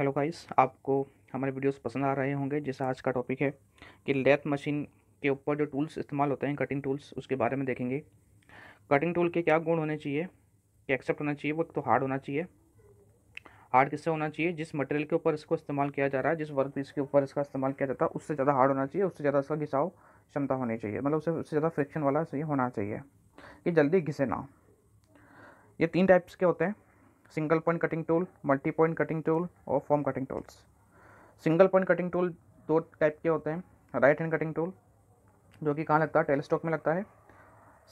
hello guys आपको हमारे videos पसंद आ रहे होंगे जैसा आज का टॉपिक है कि लेथ मशीन के ऊपर जो टूल्स इस्तेमाल होते हैं कटिंग टूल्स उसके बारे में देखेंगे कटिंग टूल के क्या गुण होने चाहिए क्या एक्सेप्ट होना चाहिए वो तो हार्ड होना चाहिए हार्ड किससे होना चाहिए जिस मटेरियल के ऊपर इसको इस्तेमाल किया जा रहा है जिस वर्क पीस के ऊपर इसका इस्तेमाल किया जाता है उससे ज़्यादा हार्ड होना चाहिए उससे ज़्यादा इसका घिसाव क्षमता होनी चाहिए मतलब उससे उससे ज़्यादा फ्रिक्शन वाला सही होना चाहिए कि जल्दी घिसे ना ये तीन टाइप्स के होते हैं single point cutting tool multi point cutting tool और form cutting tools single point cutting tool दो टाइप के होते हैं राइट हैंड कटिंग टूल जो कि कहाँ लगता है टेल स्टॉक में लगता है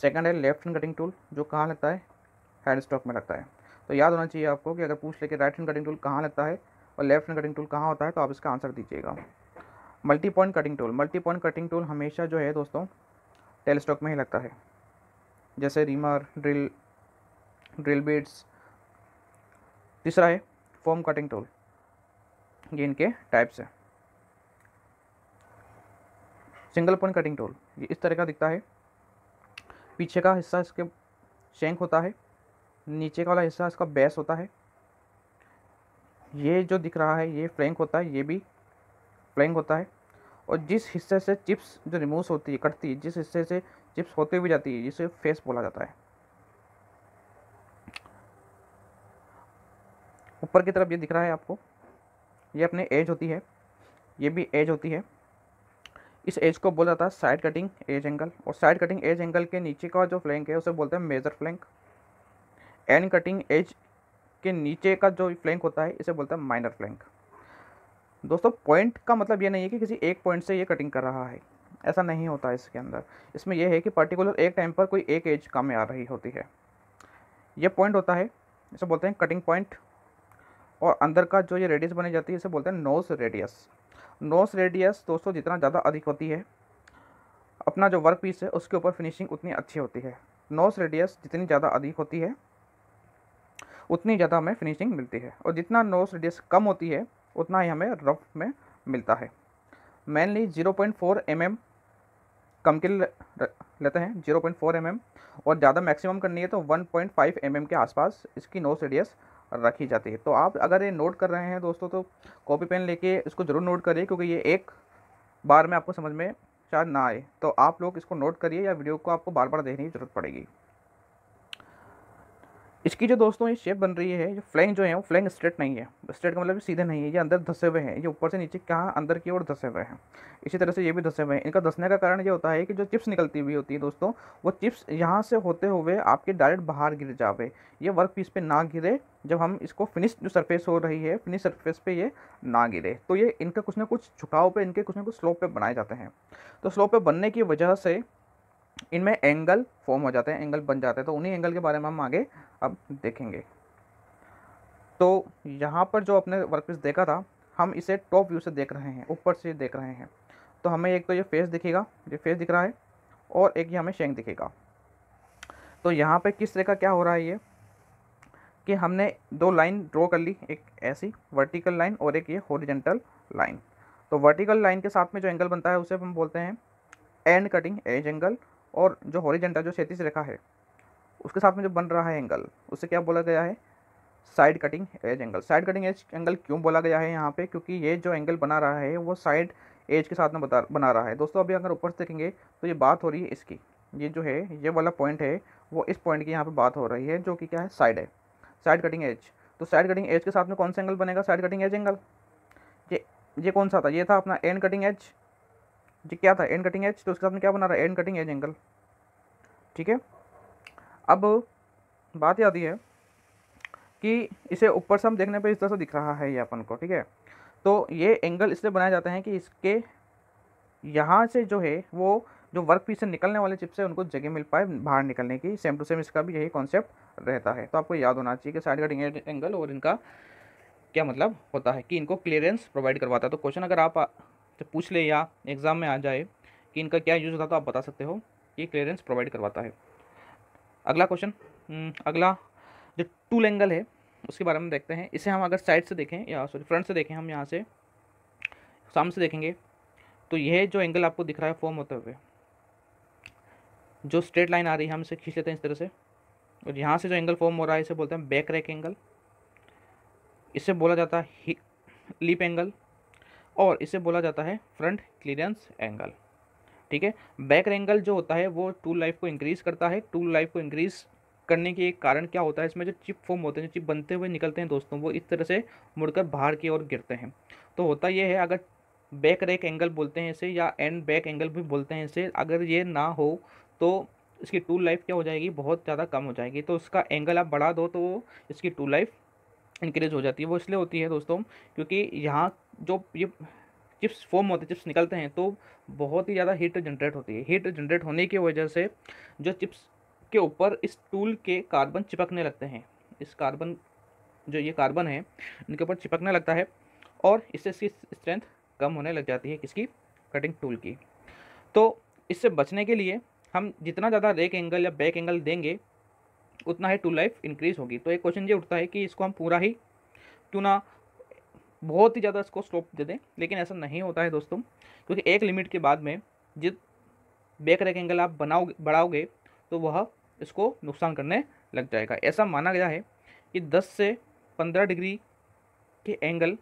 सेकंड है लेफ्ट हैंड कटिंग टूल जो कहाँ लगता है हैंड स्टॉक में लगता है तो याद होना चाहिए आपको कि अगर पूछ लेके राइट हैंड कटिंग टूल कहाँ लगता है और लेफ्ट हैंड कटिंग टूल कहाँ होता है तो आप इसका आंसर दीजिएगा multi point cutting tool multi point cutting tool हमेशा जो है दोस्तों टेल स्टॉक में ही लगता है जैसे रीमर ड्रिल ड्रिल बीट्स तीसरा है फॉर्म कटिंग टूल ये इनके टाइप्स हैं सिंगल पॉइंट कटिंग टूल ये इस तरह का दिखता है पीछे का हिस्सा इसके शेंक होता है नीचे का वाला हिस्सा इसका बेस होता है ये जो दिख रहा है ये फ्लैंक होता है ये भी फ्लैंक होता है और जिस हिस्से से चिप्स जो रिमूव होती है कटती है जिस हिस्से से चिप्स होते हुए जाती है जिसे फेस बोला जाता है ऊपर की तरफ ये दिख रहा है आपको ये अपने एज होती है ये भी एज होती है इस एज को बोला जाता है साइड कटिंग एज एंगल और साइड कटिंग एज एंगल के नीचे का जो फ्लैंक है उसे बोलते हैं major flank end cutting edge के नीचे का जो फ्लैंक होता है इसे बोलते हैं माइनर फ्लैंक दोस्तों पॉइंट का मतलब ये नहीं है कि किसी एक पॉइंट से ये कटिंग कर रहा है ऐसा नहीं होता इसके अंदर इसमें यह है कि पर्टिकुलर एक टाइम पर कोई एक एज काम में आ रही होती है यह पॉइंट होता है इसे बोलते हैं कटिंग पॉइंट और अंदर का जो ये रेडियस बनी जाती है इसे बोलते हैं नोस रेडियस नोस रेडियस दोस्तों जितना ज़्यादा अधिक होती है अपना जो वर्क पीस है उसके ऊपर फिनिशिंग उतनी अच्छी होती है नोस रेडियस जितनी ज़्यादा अधिक होती है उतनी ज़्यादा हमें फिनिशिंग मिलती है और जितना नोस रेडियस कम होती है उतना ही हमें रफ में मिलता है मेनली 0.4 पॉइंट mm कम के लेते हैं 0.4 पॉइंट mm और ज़्यादा मैक्सिमम करनी है तो 1.5 पॉइंट mm के आसपास इसकी नोस रेडियस रखी जाती है तो आप अगर ये नोट कर रहे हैं दोस्तों तो कॉपी पेन लेके इसको ज़रूर नोट करिए क्योंकि ये एक बार में आपको समझ में शायद ना आए तो आप लोग इसको नोट करिए या वीडियो को आपको बार बार देखने की ज़रूरत पड़ेगी इसकी जो दोस्तों ये शेप बन रही है जो फ्लैंग जो है वो फ्लैंग स्ट्रेट नहीं है स्ट्रेट का मतलब सीधे नहीं है ये अंदर धसे हुए हैं ये ऊपर से नीचे कहाँ अंदर की ओर धसे हुए हैं इसी तरह से ये भी धसे हुए हैं इनका धसने का कारण ये होता है कि जो चिप्स निकलती हुई होती है दोस्तों वो चिप्स यहाँ से होते हुए आपके डायरेक्ट बाहर गिर जावे ये वर्क पीस पर ना गिरे जब हम इसको फिनिश जो सरफेस हो रही है फिनिश सरफेस पे ये ना गिरे तो ये इनका कुछ ना कुछ झुकाव पे इनके कुछ ना कुछ स्लोप पे बनाए जाते हैं तो स्लोप पे बनने की वजह से इनमें एंगल फॉर्म हो जाते हैं एंगल बन जाते हैं तो उन्हीं एंगल के बारे में हम आगे अब देखेंगे तो यहाँ पर जो अपने वर्कपीस देखा था हम इसे टॉप व्यू से देख रहे हैं ऊपर से देख रहे हैं तो हमें एक तो ये फेस दिखेगा ये फेस दिख रहा है और एक ये हमें शेंक दिखेगा तो यहाँ पर किस तरह का क्या हो रहा है ये कि हमने दो लाइन ड्रॉ कर ली एक ऐसी वर्टिकल लाइन और एक ये हॉरिजेंटल लाइन तो वर्टिकल लाइन के साथ में जो एंगल बनता है उसे हम बोलते हैं एंड कटिंग एज एंगल और जो हॉरिजेंटल जो क्षेत्र रेखा है उसके साथ में जो बन रहा है एंगल उससे क्या बोला गया है side cutting edge angle side cutting edge angle क्यों बोला गया है यहाँ पे क्योंकि ये जो एंगल बना रहा है वो साइड एज के साथ में बता बना रहा है दोस्तों अभी अगर ऊपर से देखेंगे तो ये बात हो रही है इसकी ये जो है ये वाला पॉइंट है वो इस पॉइंट की यहाँ पे बात हो रही है जो कि क्या है साइड है साइड कटिंग एज तो साइड कटिंग एज के साथ में कौन सा एंगल बनेगा साइड कटिंग एज एंगल ये ये कौन सा था ये था अपना एंड कटिंग एज जी क्या था एंड कटिंग एज तो उसके साथ में क्या बना रहा है एंड कटिंग एज एंगल ठीक है अब बात आती है कि इसे ऊपर से हम देखने पर इस तरह से दिख रहा है ये अपन को ठीक है तो ये एंगल इसलिए बनाए जाते हैं कि इसके यहाँ से जो है वो जो वर्क पीस से निकलने वाले चिप्स है उनको जगह मिल पाए बाहर निकलने की सेम टू सेम इसका भी यही कॉन्सेप्ट रहता है तो आपको याद होना चाहिए कि साइड कटिंग एंगल और इनका क्या मतलब होता है कि इनको क्लियरेंस प्रोवाइड करवाता है तो क्वेश्चन अगर आप से तो पूछ ले या एग्ज़ाम में आ जाए कि इनका क्या यूज़ होता तो आप बता सकते हो ये क्लियरेंस प्रोवाइड करवाता है अगला क्वेश्चन हम्म, अगला जो टूल एंगल है उसके बारे में देखते हैं इसे हम अगर साइड से देखें या सॉरी फ्रंट से देखें हम यहाँ से सामने से देखेंगे तो यह जो एंगल आपको दिख रहा है फॉर्म होते हुए जो स्ट्रेट लाइन आ रही है हम इसे खींच लेते हैं इस तरह से और यहाँ से जो एंगल फॉर्म हो रहा है इसे बोलते हैं बैक रैक एंगल इसे बोला जाता है लीप एंगल और इसे बोला जाता है फ्रंट क्लियरेंस एंगल ठीक है बैक एंगल जो होता है वो टूल लाइफ को इंक्रीज़ करता है टूल लाइफ को इंक्रीज़ करने के एक कारण क्या होता है इसमें जो चिप फॉर्म होते हैं जो चिप बनते हुए निकलते हैं दोस्तों वो इस तरह से मुड़कर बाहर की ओर गिरते हैं तो होता यह है अगर बैक रेक एंगल बोलते हैं इसे या एंड बैक एंगल भी बोलते हैं इसे अगर ये ना हो तो इसकी टूल लाइफ क्या हो जाएगी बहुत ज़्यादा कम हो जाएगी तो उसका एंगल आप बढ़ा दो तो इसकी टूल लाइफ इंक्रीज हो जाती है वो इसलिए होती है दोस्तों क्योंकि यहाँ जो ये चिप्स फॉर्म होते हैं चिप्स निकलते हैं तो बहुत ही ज़्यादा हीट जनरेट होती है हीट जनरेट होने की वजह से जो चिप्स के ऊपर इस टूल के कार्बन चिपकने लगते हैं इस कार्बन जो ये कार्बन है इनके ऊपर चिपकने लगता है और इससे इसकी स्ट्रेंथ कम होने लग जाती है किसकी कटिंग टूल की तो इससे बचने के लिए हम जितना ज़्यादा रेक एंगल या बैक एंगल देंगे उतना ही टू लाइफ इंक्रीज़ होगी तो एक क्वेश्चन ये उठता है कि इसको हम पूरा ही क्यों ना बहुत ही ज़्यादा इसको स्लोप दे दें लेकिन ऐसा नहीं होता है दोस्तों क्योंकि एक लिमिट के बाद में जिस बैक रेक एंगल आप बनाओगे बढ़ाओगे तो वह इसको नुकसान करने लग जाएगा ऐसा माना गया है कि 10 से 15 डिग्री के एंगल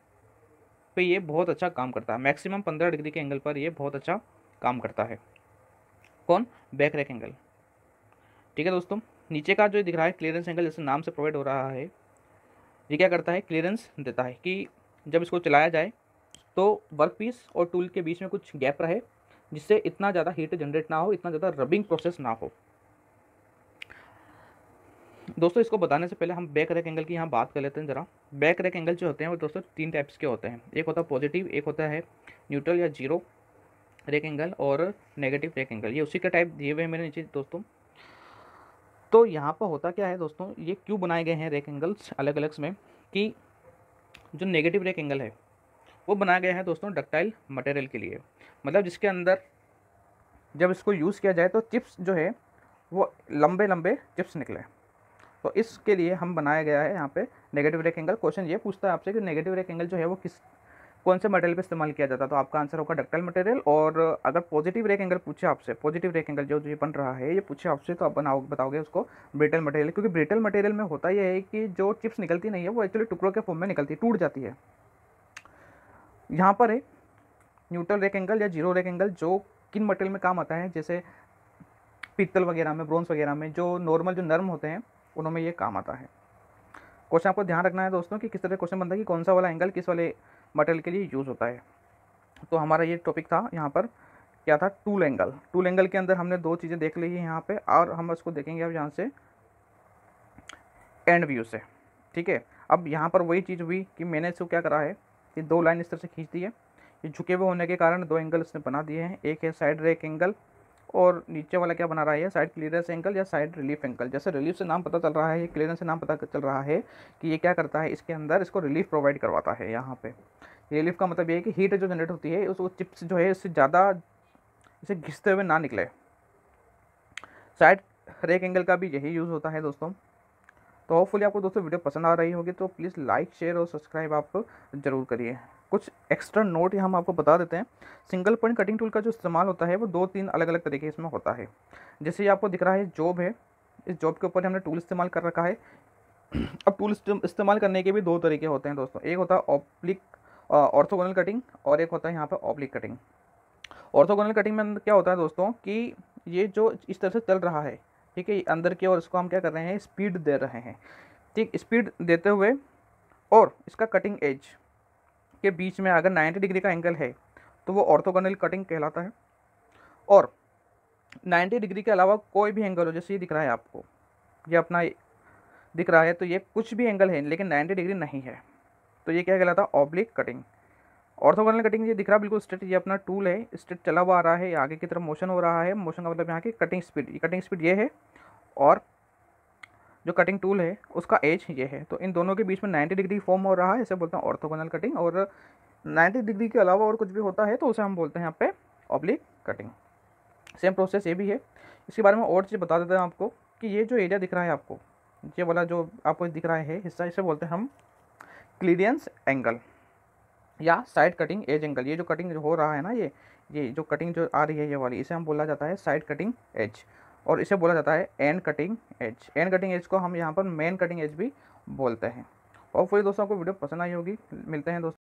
पे ये बहुत अच्छा काम करता है मैक्सिमम 15 डिग्री के एंगल पर ये बहुत अच्छा काम करता है कौन बैक रेक एंगल ठीक है दोस्तों नीचे का जो दिख रहा है क्लियरेंस एंगल जैसे नाम से प्रोवाइड हो रहा है ये क्या करता है क्लियरेंस देता है कि जब इसको चलाया जाए तो वर्क पीस और टूल के बीच में कुछ गैप रहे जिससे इतना ज़्यादा हीट जनरेट ना हो इतना ज़्यादा रबिंग प्रोसेस ना हो दोस्तों इसको बताने से पहले हम बैक रैक एंगल की यहाँ बात कर लेते हैं ज़रा बैक रैक एंगल जो होते हैं वो दोस्तों तीन टाइप्स के होते हैं एक होता है पॉजिटिव एक होता है न्यूट्रल या जीरो रेक एंगल और नेगेटिव रेक एंगल ये उसी का टाइप दिए हुए हैं मेरे नीचे दोस्तों तो यहाँ पर होता क्या है दोस्तों ये क्यों बनाए गए हैं रेक एंगल्स अलग अलग में कि जो नेगेटिव रेक एंगल है वो बनाया गया है दोस्तों डक्टाइल मटेरियल के लिए मतलब जिसके अंदर जब इसको यूज़ किया जाए तो चिप्स जो है वो लंबे लंबे चिप्स निकले तो इसके लिए हम बनाया गया है यहाँ पे नेगेटिव रेक एंगल क्वेश्चन ये पूछता है आपसे कि नेगेटिव रेक एंगल जो है वो किस कौन से मटेरियल पे इस्तेमाल किया जाता है तो आपका आंसर होगा डक्टल मटेरियल और अगर पॉजिटिव रेक एंगल पूछे आपसे पॉजिटिव रेक एंगल जो जो बन रहा है ये पूछे आपसे तो आप बनाओ बताओगे उसको ब्रिटल मटेरियल क्योंकि ब्रिटल मटेरियल में होता यह है कि जो चिप्स निकलती नहीं है वो एक्चुअली टुकड़ों के फॉर्म में निकलती है टूट जाती है यहाँ पर है न्यूट्रल रेक एंगल या जीरो रेक एंगल जो किन मटेरियल में काम आता है जैसे पीतल वगैरह में ब्रोंस वगैरह में जो नॉर्मल जो नर्म होते हैं उनमें ये काम आता है क्वेश्चन आपको ध्यान रखना है दोस्तों कि किस तरह क्वेश्चन बनता है कि कौन सा वाला एंगल किस वाले मटेरियल के लिए यूज़ होता है तो हमारा ये टॉपिक था यहाँ पर क्या था टूल एंगल टूल एंगल के अंदर हमने दो चीज़ें देख ली है यहाँ पर और हम इसको देखेंगे अब यहाँ से एंड व्यू से ठीक है अब यहाँ पर वही चीज़ हुई कि मैंने इसको क्या करा है कि दो लाइन इस तरह से खींच दी है ये झुके हुए होने के कारण दो एंगल इसने बना दिए हैं एक है साइड रेक एंगल और नीचे वाला क्या बना रहा है साइड क्लियरेंस एंकल या साइड रिलीफ एंकल जैसे रिलीफ से नाम पता चल रहा है क्लियरेंस से नाम पता चल रहा है कि ये क्या करता है इसके अंदर इसको रिलीफ प्रोवाइड करवाता है यहाँ पे रिलीफ का मतलब ये है कि हीट जो जनरेट होती है उसको चिप्स जो है इससे ज़्यादा इसे घिसते हुए ना निकले साइड रेक एंगल का भी यही यूज़ होता है दोस्तों तो होपफुली आपको दोस्तों वीडियो पसंद आ रही होगी तो प्लीज़ लाइक शेयर और सब्सक्राइब आप जरूर करिए कुछ एक्स्ट्रा नोट यहाँ हम आपको बता देते हैं सिंगल पॉइंट कटिंग टूल का जो इस्तेमाल होता है वो दो तीन अलग अलग तरीके इसमें होता है जैसे ये आपको दिख रहा है जॉब है इस जॉब के ऊपर हमने टूल इस्तेमाल कर रखा है अब टूल इस्तेमाल करने के भी दो तरीके होते हैं दोस्तों एक होता है ऑप्लिक ऑर्थोगोनल कटिंग और एक होता है यहाँ पर ऑप्लिक कटिंग ऑर्थोगोनल कटिंग में क्या होता है दोस्तों कि ये जो इस तरह से चल रहा है ठीक है अंदर की ओर इसको हम क्या कर रहे हैं स्पीड दे रहे हैं ठीक स्पीड देते हुए और इसका कटिंग एज के बीच में अगर 90 डिग्री का एंगल है तो वो ऑर्थोगोनल कटिंग कहलाता है और 90 डिग्री के अलावा कोई भी एंगल हो जैसे ये दिख रहा है आपको ये अपना दिख रहा है तो ये कुछ भी एंगल है लेकिन 90 डिग्री नहीं है तो ये क्या कहलाता है ऑब्लिक कटिंग ऑर्थोगोनल कटिंग ये दिख रहा है बिल्कुल स्ट्रेट ये अपना टूल है स्ट्रेट चला हुआ आ रहा है आगे की तरफ मोशन हो रहा है मोशन का मतलब यहाँ की कटिंग स्पीड कटिंग स्पीड ये है और जो कटिंग टूल है उसका एज ये है तो इन दोनों के बीच में 90 डिग्री फॉर्म हो रहा है इसे बोलते हैं ऑर्थोगोनल कटिंग और 90 डिग्री के अलावा और कुछ भी होता है तो उसे हम बोलते हैं यहाँ पे ऑब्लिक कटिंग सेम प्रोसेस ये भी है इसके बारे में और चीज़ बता देते हैं आपको कि ये जो एरिया दिख रहा है आपको ये वाला जो आपको दिख रहा है हिस्सा इसे बोलते हैं हम क्लीयरेंस एंगल या साइड कटिंग एज एंगल ये जो कटिंग जो हो रहा है ना ये ये जो कटिंग जो आ रही है ये वाली इसे हम बोला जाता है साइड कटिंग एज और इसे बोला जाता है end cutting edge end cutting edge को हम यहाँ पर मेन कटिंग एज भी बोलते हैं और फिर दोस्तों आपको वीडियो पसंद आई होगी मिलते हैं दोस्तों